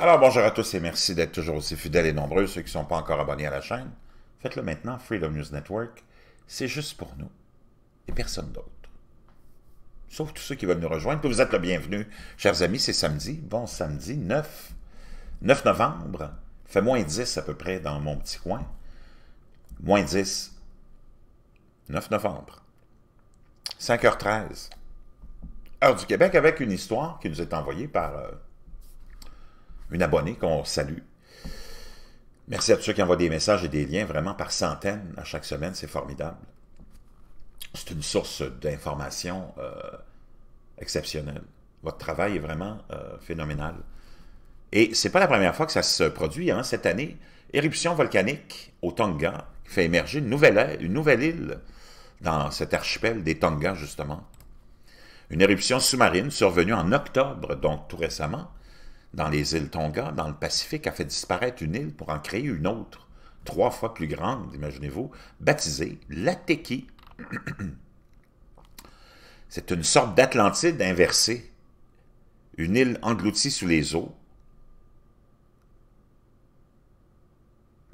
Alors bonjour à tous et merci d'être toujours aussi fidèles et nombreux. Ceux qui ne sont pas encore abonnés à la chaîne, faites-le maintenant, Freedom News Network. C'est juste pour nous et personne d'autre. Sauf tous ceux qui veulent nous rejoindre. Vous êtes le bienvenu, chers amis, c'est samedi. Bon samedi 9, 9 novembre. Fait moins 10 à peu près dans mon petit coin. Moins 10. 9 novembre. 5h13. Heure du Québec avec une histoire qui nous est envoyée par... Euh, une abonnée qu'on salue. Merci à tous ceux qui envoient des messages et des liens vraiment par centaines à chaque semaine, c'est formidable. C'est une source d'information euh, exceptionnelle. Votre travail est vraiment euh, phénoménal. Et c'est pas la première fois que ça se produit. Hein, cette année, éruption volcanique au Tonga qui fait émerger une nouvelle, une nouvelle île dans cet archipel des Tonga, justement. Une éruption sous-marine survenue en octobre, donc tout récemment, dans les îles Tonga, dans le Pacifique, a fait disparaître une île pour en créer une autre, trois fois plus grande, imaginez-vous, baptisée Latéki. C'est une sorte d'Atlantide inversée, une île engloutie sous les eaux,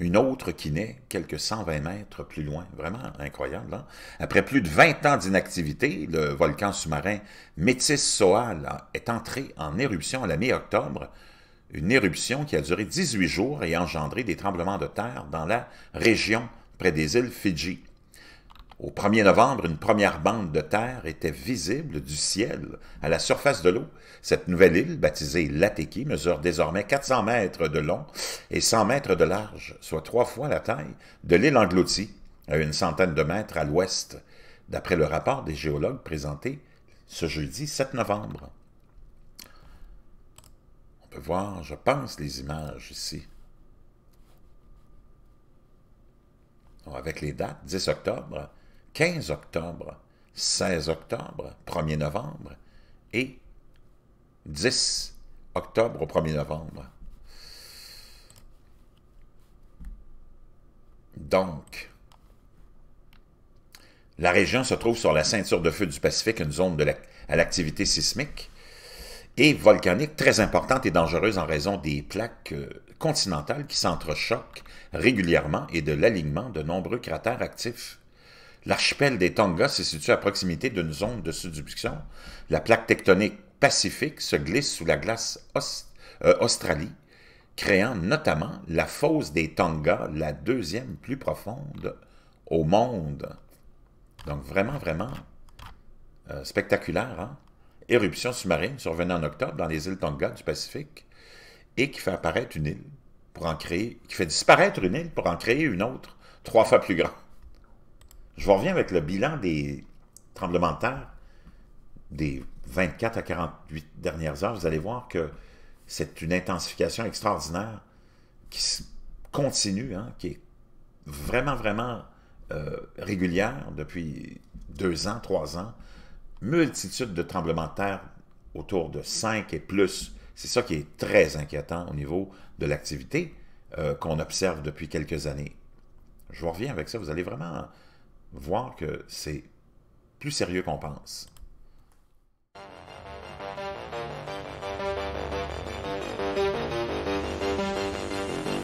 une autre qui naît quelques 120 mètres plus loin. Vraiment incroyable. Hein? Après plus de 20 ans d'inactivité, le volcan sous-marin Métis Soal est entré en éruption à la mi-octobre, une éruption qui a duré 18 jours et engendré des tremblements de terre dans la région près des îles Fidji. Au 1er novembre, une première bande de terre était visible du ciel à la surface de l'eau. Cette nouvelle île, baptisée Latéki, mesure désormais 400 mètres de long et 100 mètres de large, soit trois fois la taille de l'île engloutie, à une centaine de mètres à l'ouest, d'après le rapport des géologues présenté ce jeudi 7 novembre. On peut voir, je pense, les images ici. avec les dates, 10 octobre, 15 octobre, 16 octobre, 1er novembre et 10 octobre au 1er novembre. Donc, la région se trouve sur la ceinture de feu du Pacifique, une zone à l'activité sismique et volcanique très importante et dangereuse en raison des plaques euh, continentales qui s'entrechoquent régulièrement et de l'alignement de nombreux cratères actifs. L'archipel des Tonga se situe à proximité d'une zone de subduction. La plaque tectonique pacifique se glisse sous la glace euh, Australie, créant notamment la fosse des Tonga, la deuxième plus profonde au monde. Donc vraiment, vraiment euh, spectaculaire. Hein? Éruption sous-marine survenue en octobre dans les îles Tonga du Pacifique et qui fait apparaître une île pour en créer, qui fait disparaître une île pour en créer une autre trois fois plus grande. Je reviens avec le bilan des tremblements de terre des 24 à 48 dernières heures. Vous allez voir que c'est une intensification extraordinaire qui continue, hein, qui est vraiment, vraiment euh, régulière depuis deux ans, trois ans. Multitude de tremblements de terre autour de cinq et plus. C'est ça qui est très inquiétant au niveau de l'activité euh, qu'on observe depuis quelques années. Je vous reviens avec ça, vous allez vraiment voir que c'est plus sérieux qu'on pense.